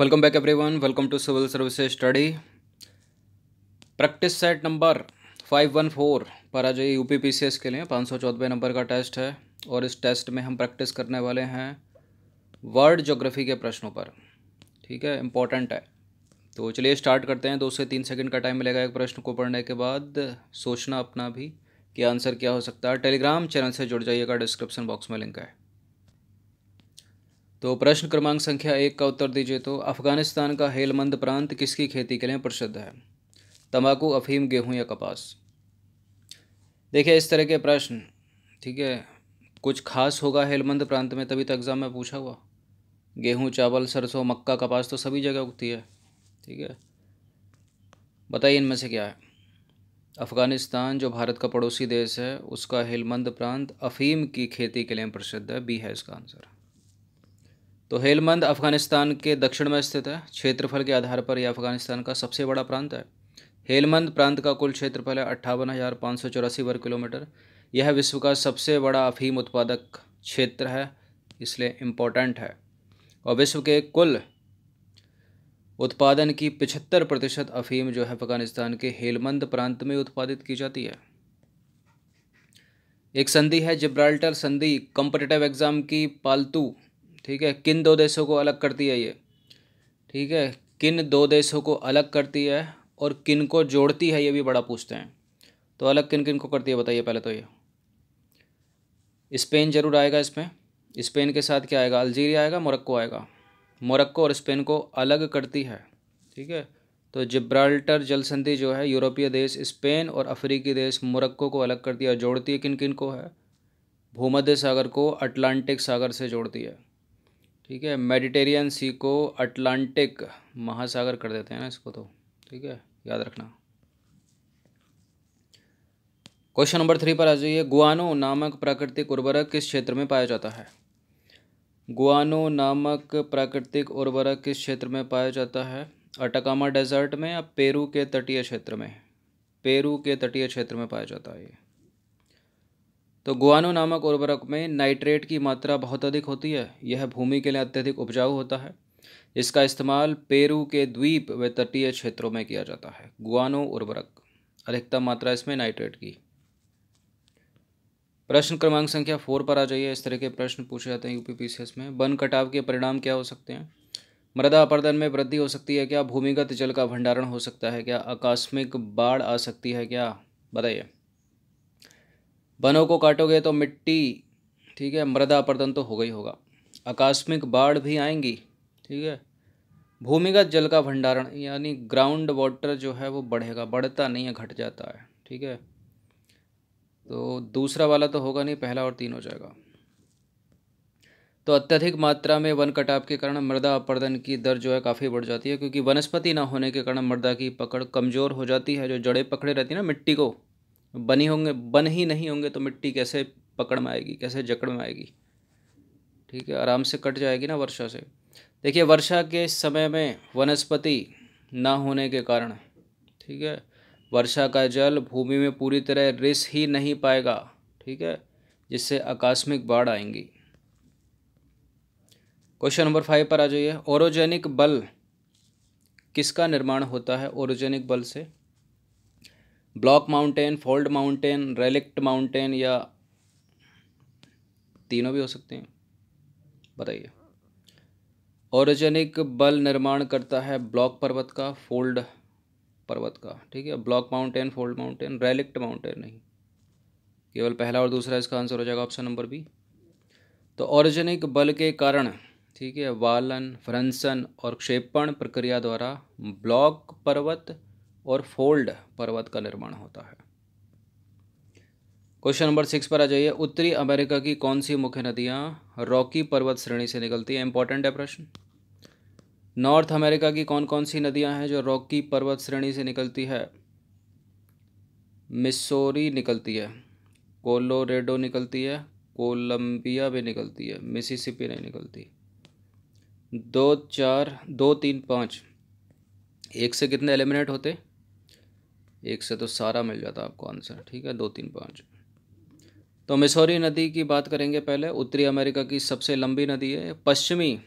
welcome back everyone welcome to civil services study practice set number five one four 514 पराजय U P के लिए पाँच सौ number का टेस्ट है और इस टेस्ट में हम प्रैक्टिस करने वाले हैं वर्ल्ड जोग्राफी के प्रश्नों पर ठीक है इम्पोर्टेंट है तो चलिए स्टार्ट करते हैं दो से तीन सेकंड का टाइम मिलेगा एक प्रश्न को पढ़ने के बाद सोचना अपना भी कि आंसर क्या हो सकता है टेलीग्राम चैनल से जुड़ जाइएगा डिस्क्रिप्शन बॉक्स में लिंक है तो प्रश्न क्रमांक संख्या एक का उत्तर दीजिए तो अफगानिस्तान का हेलमंद प्रांत किसकी खेती के लिए प्रसिद्ध है तंबाकू अफीम गेहूं या कपास देखिए इस तरह के प्रश्न ठीक है कुछ खास होगा हेलमंद प्रांत में तभी तो एग्ज़ाम में पूछा हुआ गेहूं चावल सरसों मक्का कपास तो सभी जगह उगती है ठीक है बताइए इनमें से क्या है अफ़गानिस्तान जो भारत का पड़ोसी देश है उसका हेलमंद प्रांत अफ़ीम की खेती के लिए प्रसिद्ध है बी है इसका आंसर तो हेलमंद अफ़गानिस्तान के दक्षिण में स्थित है क्षेत्रफल के आधार पर यह अफ़गानिस्तान का सबसे बड़ा प्रांत है हेलमंद प्रांत का कुल क्षेत्रफल है अट्ठावन हज़ार पाँच सौ चौरासी वर्ग किलोमीटर यह विश्व का सबसे बड़ा अफीम उत्पादक क्षेत्र है इसलिए इम्पोर्टेंट है और विश्व के कुल उत्पादन की पिछहत्तर प्रतिशत अफीम जो है अफ़गानिस्तान के हेलमंद प्रांत में उत्पादित की जाती है एक संधि है जिब्राल्टर संधि कॉम्पिटेटिव एग्ज़ाम की पालतू ठीक है किन दो देशों को अलग करती है ये ठीक है किन दो देशों को अलग करती है और किन को जोड़ती है ये भी बड़ा पूछते हैं तो अलग किन किन को करती है बताइए पहले तो ये स्पेन ज़रूर आएगा इसमें स्पेन के साथ क्या आएगा अल्जीरिया आएगा मोरक्को आएगा मोरक्को और स्पेन को अलग करती है ठीक है तो जिब्राल्टर जल संधि जो है यूरोपीय देश स्पेन और अफ्रीकी देश मोरक्को को अलग करती है और जोड़ती है किन किन को है भूमध्य सागर को अटलांटिक सागर से जोड़ती है ठीक है मेडिटेरियन सी को अटलांटिक महासागर कर देते हैं ना इसको तो ठीक है याद रखना क्वेश्चन नंबर थ्री पर आ जाइए गुआनो नामक प्राकृतिक उर्वरक किस क्षेत्र में पाया जाता है गुआनो नामक प्राकृतिक उर्वरक किस क्षेत्र में पाया जाता है अटकामा डेजर्ट में या पेरू के तटीय क्षेत्र में पेरू के तटीय क्षेत्र में पाया जाता है ये तो गुआनो नामक उर्वरक में नाइट्रेट की मात्रा बहुत अधिक होती है यह भूमि के लिए अत्यधिक उपजाऊ होता है इसका इस्तेमाल पेरू के द्वीप व तटीय क्षेत्रों में किया जाता है गुआनो उर्वरक अधिकतम मात्रा इसमें नाइट्रेट की प्रश्न क्रमांक संख्या फोर पर आ जाइए इस तरह के प्रश्न पूछे जाते हैं यूपी यूपीपीसीएस में वन कटाव के परिणाम क्या हो सकते हैं मृदा अपर्दन में वृद्धि हो सकती है क्या भूमिगत जल का भंडारण हो सकता है क्या आकस्मिक बाढ़ आ सकती है क्या बताइए वनों को काटोगे तो मिट्टी ठीक है मृदा अपरदन तो हो गई होगा आकस्मिक बाढ़ भी आएंगी ठीक है भूमिगत जल का भंडारण यानी ग्राउंड वाटर जो है वो बढ़ेगा बढ़ता नहीं है घट जाता है ठीक है तो दूसरा वाला तो होगा नहीं पहला और तीन हो जाएगा तो अत्यधिक मात्रा में वन कटाव के कारण मृदा अपरदन की दर जो है काफ़ी बढ़ जाती है क्योंकि वनस्पति ना होने के कारण मृदा की पकड़ कमज़ोर हो जाती है जो जड़ें पकड़े रहती है ना मिट्टी को बनी होंगे बन ही नहीं होंगे तो मिट्टी कैसे पकड़ में आएगी कैसे जकड़ में आएगी ठीक है आराम से कट जाएगी ना वर्षा से देखिए वर्षा के समय में वनस्पति ना होने के कारण ठीक है वर्षा का जल भूमि में पूरी तरह रिस ही नहीं पाएगा ठीक है जिससे आकस्मिक बाढ़ आएंगी क्वेश्चन नंबर फाइव पर आ जाइए ओरोजेनिक बल किसका निर्माण होता है ओरोजेनिक बल से block mountain fold mountain relict mountain या तीनों भी हो सकते हैं बताइए ओरिजेनिक बल निर्माण करता है ब्लॉक पर्वत का फोल्ड पर्वत का ठीक है block mountain fold mountain relict mountain नहीं केवल पहला और दूसरा इसका आंसर हो जाएगा ऑप्शन नंबर बी तो ओरिजेनिक बल के कारण ठीक है वालन फ्रंसन और क्षेपण प्रक्रिया द्वारा ब्लॉक पर्वत और फोल्ड पर्वत का निर्माण होता है क्वेश्चन नंबर सिक्स पर आ जाइए उत्तरी अमेरिका की कौन सी मुख्य नदियाँ रॉकी पर्वत श्रेणी से निकलती है इंपॉर्टेंट है प्रश्न नॉर्थ अमेरिका की कौन कौन सी नदियाँ हैं जो रॉकी पर्वत श्रेणी से निकलती है मिसोरी निकलती है कोलोरेडो निकलती है कोलंबिया भी निकलती है मिसिसिपी नहीं निकलती दो चार दो तीन पाँच एक से कितने एलिमिनेट होते एक से तो सारा मिल जाता आपको आंसर ठीक है दो तीन पाँच तो मिसौरी नदी की बात करेंगे पहले उत्तरी अमेरिका की सबसे लंबी नदी है पश्चिमी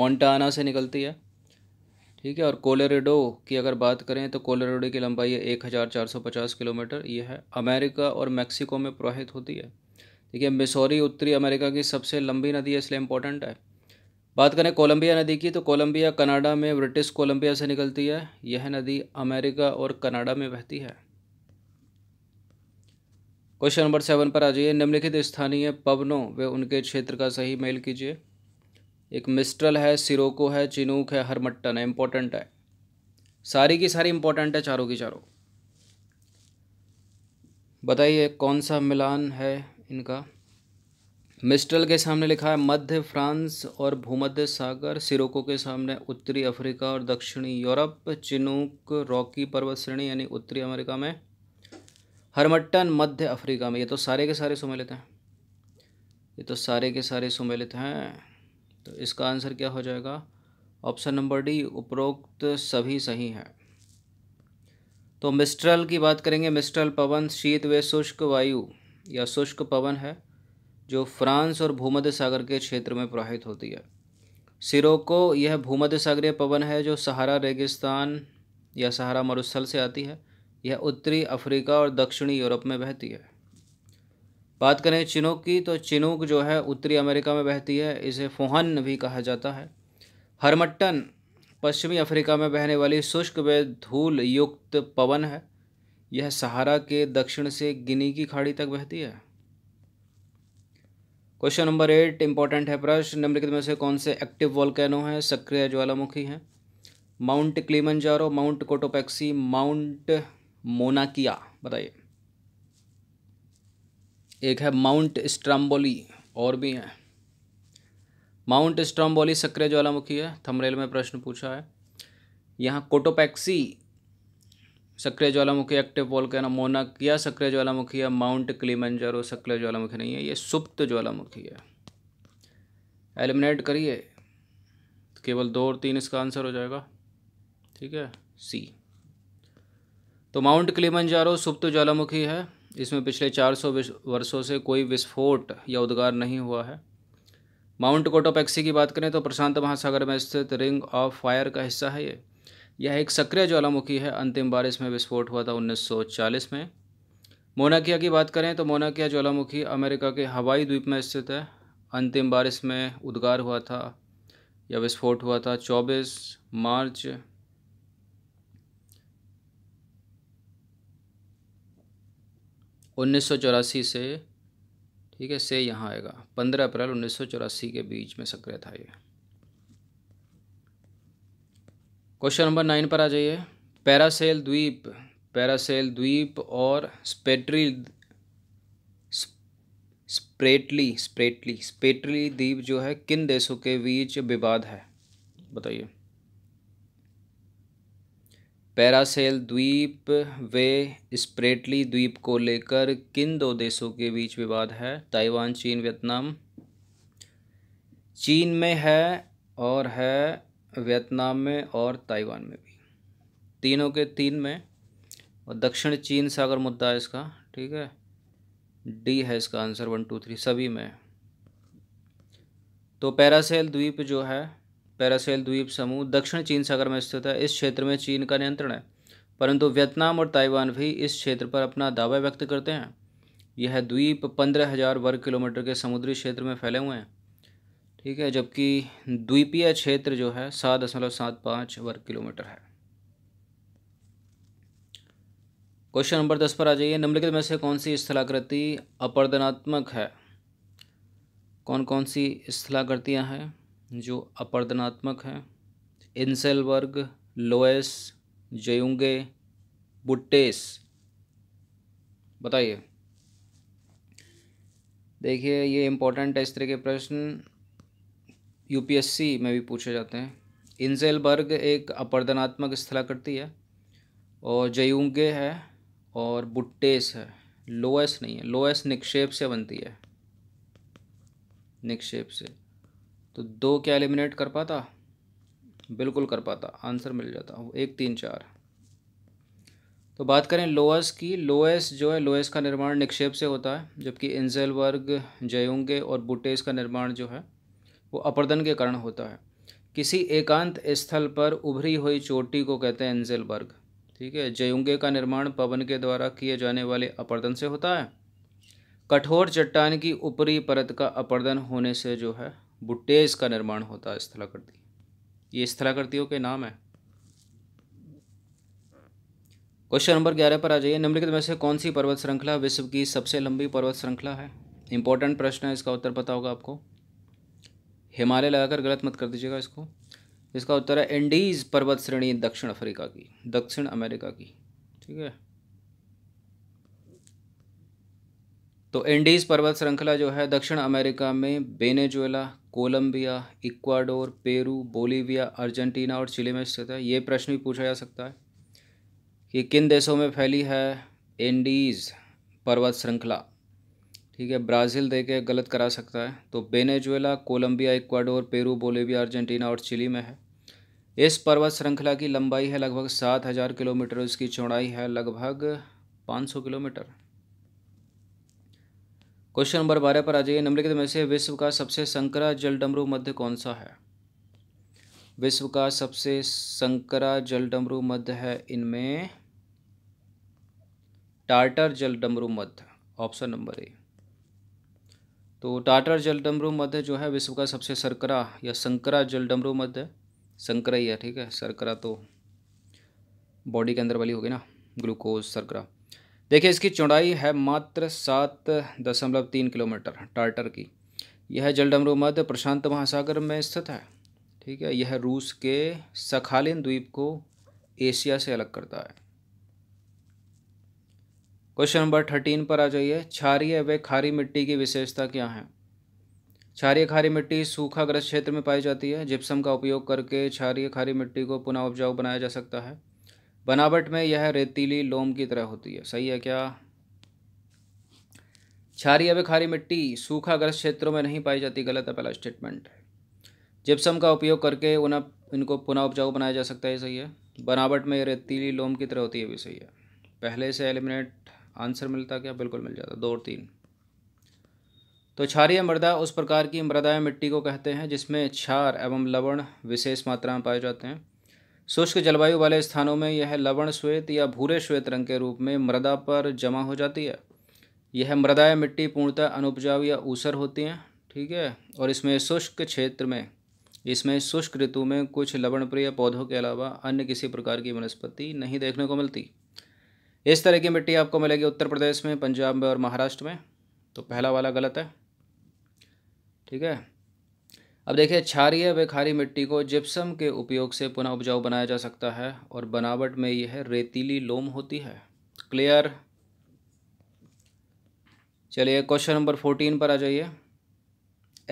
मोन्टाना से निकलती है ठीक है और कोलेरेडो की अगर बात करें तो कोलेरेडो की लंबाई है एक हज़ार चार सौ पचास किलोमीटर ये है अमेरिका और मेक्सिको में प्रवाहित होती है ठीक है मिसौरी उत्तरी अमेरिका की सबसे लंबी नदी है इसलिए इम्पोर्टेंट है बात करें कोलंबिया नदी की तो कोलंबिया कनाडा में ब्रिटिश कोलंबिया से निकलती है यह नदी अमेरिका और कनाडा में बहती है क्वेश्चन नंबर सेवन पर आ जाइए निम्नलिखित स्थानीय पवनों व उनके क्षेत्र का सही मेल कीजिए एक मिस्ट्रल है सिरोको है चिनूक है हरमट्टन है इंपॉर्टेंट है सारी की सारी इंपॉर्टेंट है चारों की चारों बताइए कौन सा मिलान है इनका मिस्ट्रल के सामने लिखा है मध्य फ्रांस और भूमध्य सागर सिरोको के सामने उत्तरी अफ्रीका और दक्षिणी यूरोप चिनूक रॉकी पर्वत श्रेणी यानी उत्तरी अमेरिका में हरमट्टन मध्य अफ्रीका में ये तो सारे के सारे सुमेलित हैं ये तो सारे के सारे सुमेलित हैं तो इसका आंसर क्या हो जाएगा ऑप्शन नंबर डी उपरोक्त सभी सही हैं तो मिस्ट्रल की बात करेंगे मिस्ट्रल पवन शीत व शुष्क वायु या शुष्क पवन है जो फ्रांस और भूमध्य सागर के क्षेत्र में प्रवाहित होती है सिरोको यह भूमध्य सागरीय पवन है जो सहारा रेगिस्तान या सहारा मरुस्थल से आती है यह उत्तरी अफ्रीका और दक्षिणी यूरोप में बहती है बात करें चिनूक की तो चिनूक जो है उत्तरी अमेरिका में बहती है इसे फोहन भी कहा जाता है हरमट्टन पश्चिमी अफ्रीका में बहने वाली शुष्क व धूल युक्त पवन है यह सहारा के दक्षिण से गिनी की खाड़ी तक बहती है क्वेश्चन नंबर एट इंपॉर्टेंट है प्रश्न निम्नलिखित में से कौन से एक्टिव वॉल्केनो हैं सक्रिय ज्वालामुखी हैं Mount Kilimanjaro Mount Cotopaxi Mount Mauna Kea बताइए एक है माउंट स्ट्राम्बोली और भी हैं माउंट स्ट्राम्बोली सक्रिय ज्वालामुखी है थमरेल में प्रश्न पूछा है यहाँ कोटोपैक्सी सक्रिय ज्वालामुखी एक्टिव वोल्केनो मोनक या सक्रिय ज्वालामुखी है माउंट क्लीमेंजरो सक्रिय ज्वालामुखी नहीं है ये सुप्त ज्वालामुखी है एलिमिनेट करिए तो केवल दो और तीन इसका आंसर हो जाएगा ठीक है सी तो माउंट क्लीमेंजारो सुप्त ज्वालामुखी है इसमें पिछले 400 वर्षों से कोई विस्फोट या उद्गार नहीं हुआ है माउंट कोटोपैक्सी की बात करें तो प्रशांत महासागर में स्थित रिंग ऑफ फायर का हिस्सा है ये यह एक सक्रिय ज्वालामुखी है अंतिम बारिश में विस्फोट हुआ था 1940 में मोनाकिया की बात करें तो मोनाकिया ज्वालामुखी अमेरिका के हवाई द्वीप में स्थित है अंतिम बारिश में उद्गार हुआ था या विस्फोट हुआ था 24 मार्च उन्नीस से ठीक है से यहाँ आएगा 15 अप्रैल उन्नीस के बीच में सक्रिय था ये क्वेश्चन नंबर नाइन पर आ जाइए पैरासेल द्वीप पैरासेल द्वीप और स्पेट्री स्प्रेटली स्प्रेटली स्पेटली द्वीप जो है किन देशों के बीच विवाद है बताइए पैरासेल द्वीप वे स्प्रेटली द्वीप को लेकर किन दो देशों के बीच विवाद है ताइवान चीन वियतनाम चीन में है और है वियतनाम में और ताइवान में भी तीनों के तीन में और दक्षिण चीन सागर मुद्दा है इसका ठीक है डी है इसका आंसर वन टू थ्री सभी में तो पैरासेल द्वीप जो है पैरासेल द्वीप समूह दक्षिण चीन सागर में स्थित है इस क्षेत्र में चीन का नियंत्रण है परंतु वियतनाम और ताइवान भी इस क्षेत्र पर अपना दावा व्यक्त करते हैं यह द्वीप पंद्रह हज़ार वर्ग किलोमीटर के समुद्री क्षेत्र में फैले हुए हैं ठीक है जबकि द्वीपीय क्षेत्र जो है सात दशमलव सात पाँच वर्ग किलोमीटर है क्वेश्चन नंबर दस पर आ जाइए निम्नलिखित में से कौन सी स्थलाकृति अपर्दनात्मक है कौन कौन सी स्थलाकृतियाँ हैं जो अपर्दनात्मक हैं इंसेल वर्ग लोएस जयुंगे बुट्टेस बताइए देखिए ये इम्पोर्टेंट है इस तरह के प्रश्न यूपीएससी में भी पूछे जाते हैं इंजेलबर्ग एक अपर्दनात्मक स्थलाकृति है और जयूंगे है और बुट्टेस है लोएस नहीं है लोएस निक्षेप से बनती है निक्षेप से तो दो क्या एलिमिनेट कर पाता बिल्कुल कर पाता आंसर मिल जाता एक तीन चार तो बात करें लोएस की लोएस जो है लोएस का निर्माण निक्षेप से होता है जबकि इंजेलबर्ग जयुंगे और बुटेस का निर्माण जो है वो अपर्दन के कारण होता है किसी एकांत स्थल पर उभरी हुई चोटी को कहते हैं एंजेलबर्ग ठीक है जयुंगे का निर्माण पवन के द्वारा किए जाने वाले अपर्दन से होता है कठोर चट्टान की ऊपरी परत का अपर्दन होने से जो है बुट्टेज का निर्माण होता है स्थलाकृति ये स्थलाकृतियों के नाम है क्वेश्चन नंबर ग्यारह पर आ जाइए निम्नलिखित में से कौन सी पर्वत श्रृंखला विश्व की सबसे लंबी पर्वत श्रृंखला है इंपॉर्टेंट प्रश्न है इसका उत्तर पता होगा आपको हिमालय लगाकर गलत मत कर दीजिएगा इसको इसका उत्तर है इंडीज़ पर्वत श्रेणी दक्षिण अफ्रीका की दक्षिण अमेरिका की ठीक है तो इंडीज़ पर्वत श्रृंखला जो है दक्षिण अमेरिका में Venezuela Colombia Ecuador Peru Bolivia Argentina और चिली में स्थित है ये प्रश्न भी पूछा जा सकता है कि किन देशों में फैली है इंडीज़ पर्वत श्रृंखला ठीक है ब्राज़ील देखे गलत करा सकता है तो Venezuela Colombia Ecuador Peru Bolivia Argentina और चिली में है इस पर्वत श्रृंखला की लंबाई है लगभग सात हज़ार किलोमीटर इसकी चौड़ाई है लगभग पाँच सौ किलोमीटर क्वेश्चन नंबर बारह पर आ जाइए निम्नलिखित में से विश्व का सबसे संकरा जल डमरू मध्य कौन सा है विश्व का सबसे संकरा जल डमरू मध्य है इनमें टार्टर जलडमरू मध्य ऑप्शन नंबर ए तो टाटर जल डमरू मध्य जो है विश्व का सबसे सरकरा या संकरा जल डमरू मध्य संकरा ही है ठीक है सरकरा तो बॉडी के अंदर वाली होगी ना ग्लूकोज सरकरा देखिए इसकी चौड़ाई है मात्र सात दशमलव तीन किलोमीटर टार्टर की यह जल डमरू मध्य प्रशांत महासागर में स्थित है ठीक है यह रूस के सखालिन द्वीप को एशिया से अलग करता है क्वेश्चन नंबर थर्टीन पर आ जाइए क्षारीय व खारी मिट्टी की विशेषता क्या है क्षारीय खारी मिट्टी सूखा ग्रस्त क्षेत्र में पाई जाती है जिप्सम का उपयोग करके क्षारीय खारी मिट्टी को पुनः उपजाऊ बनाया जा सकता है बनावट में यह रेतीली लोम की तरह होती है सही है क्या क्षारीय व खारी मिट्टी सूखा ग्रस्त क्षेत्रों में नहीं पाई जाती गलत है पहला स्टेटमेंट है जिप्सम का उपयोग करके उन्हें इनको पुनः उपजाऊ बनाया जा सकता है सही है बनावट में रेतीली लोम की तरह होती है भी सही है पहले से एलिमिनेट आंसर मिलता क्या बिल्कुल मिल जाता दो और तीन तो क्षारीय मृदा उस प्रकार की मृदाएं मिट्टी को कहते हैं जिसमें क्षार एवं लवण विशेष मात्रा में पाए जाते हैं शुष्क जलवायु वाले स्थानों में यह लवण श्वेत या भूरे श्वेत रंग के रूप में मृदा पर जमा हो जाती है यह मृदाएं मिट्टी पूर्णतः अनुपजाऊ या ऊसर होती हैं ठीक है और इसमें शुष्क क्षेत्र में इसमें शुष्क ऋतु में कुछ लवणप्रिय पौधों के अलावा अन्य किसी प्रकार की वनस्पति नहीं देखने को मिलती इस तरह की मिट्टी आपको मिलेगी उत्तर प्रदेश में पंजाब में और महाराष्ट्र में तो पहला वाला गलत है ठीक है अब देखिए क्षारीय व खारी मिट्टी को जिप्सम के उपयोग से पुनः उपजाऊ बनाया जा सकता है और बनावट में यह रेतीली लोम होती है क्लियर चलिए क्वेश्चन नंबर फोर्टीन पर आ जाइए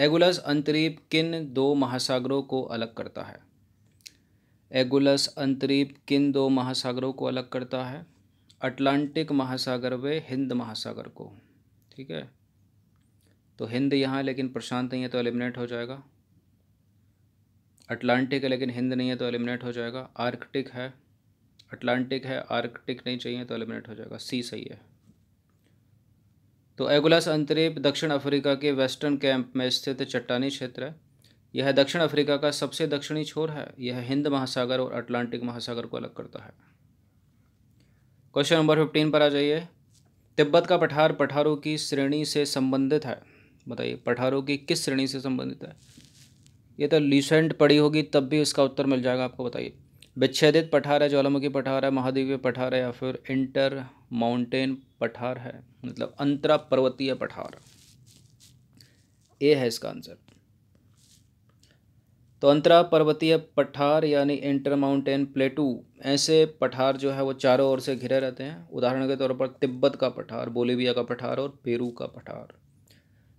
एगुलस अंतरीप किन दो महासागरों को अलग करता है एगुलस अंतरीप किन दो महासागरों को अलग करता है अटलांटिक महासागर वे हिंद महासागर को ठीक है तो हिंद यहाँ है लेकिन प्रशांत नहीं है तो एलिमिनेट हो जाएगा अटलांटिक है लेकिन हिंद नहीं है तो एलिमिनेट हो जाएगा आर्कटिक है अटलांटिक है आर्कटिक नहीं चाहिए तो एलिमिनेट हो जाएगा सी सही है तो एगुलस अंतरीप दक्षिण अफ्रीका के वेस्टर्न कैंप में स्थित चट्टानी क्षेत्र है यह दक्षिण अफ्रीका का सबसे दक्षिणी छोर है यह हिंद महासागर और अटलांटिक महासागर को अलग करता है क्वेश्चन नंबर फिफ्टीन पर आ जाइए तिब्बत का पठार पठारों की श्रेणी से संबंधित है बताइए पठारों की किस श्रेणी से संबंधित है ये तो लिसेंट पड़ी होगी तब भी इसका उत्तर मिल जाएगा आपको बताइए विच्छेदित पठार है ज्वालामुखी पठार है महादेवीय पठार है या फिर इंटर माउंटेन पठार है मतलब अंतरा पर्वतीय पठार ए है इसका आंसर तो अंतरा पर्वतीय पठार यानी इंटर माउंटेन प्लेटू ऐसे पठार जो है वो चारों ओर से घिरे रहते हैं उदाहरण के तौर पर तिब्बत का पठार बोलीविया का पठार और पेरू का पठार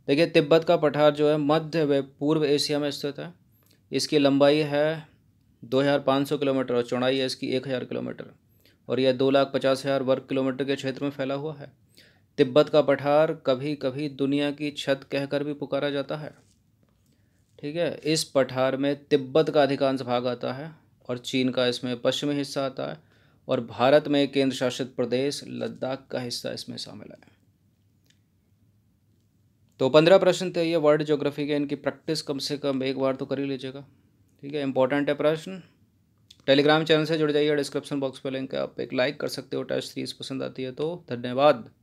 देखिए तिब्बत का पठार जो है मध्य व पूर्व एशिया में स्थित है इसकी लंबाई है 2500 किलोमीटर और चौड़ाई है इसकी 1000 किलोमीटर और यह दो लाख पचास हज़ार वर्ग किलोमीटर के क्षेत्र में फैला हुआ है तिब्बत का पठार कभी कभी दुनिया की छत कहकर भी पुकारा जाता है ठीक है इस पठार में तिब्बत का अधिकांश भाग आता है और चीन का इसमें पश्चिमी हिस्सा आता है और भारत में केंद्र शासित प्रदेश लद्दाख का हिस्सा इसमें शामिल है तो पंद्रह प्रश्न थे ये वर्ल्ड ज्योग्राफी के इनकी प्रैक्टिस कम से कम एक बार तो कर ही लीजिएगा ठीक है इंपॉर्टेंट है प्रश्न टेलीग्राम चैनल से जुड़ जाइए डिस्क्रिप्शन बॉक्स पर लिंक है आप एक लाइक कर सकते हो टेस्ट सीरीज पसंद आती है तो धन्यवाद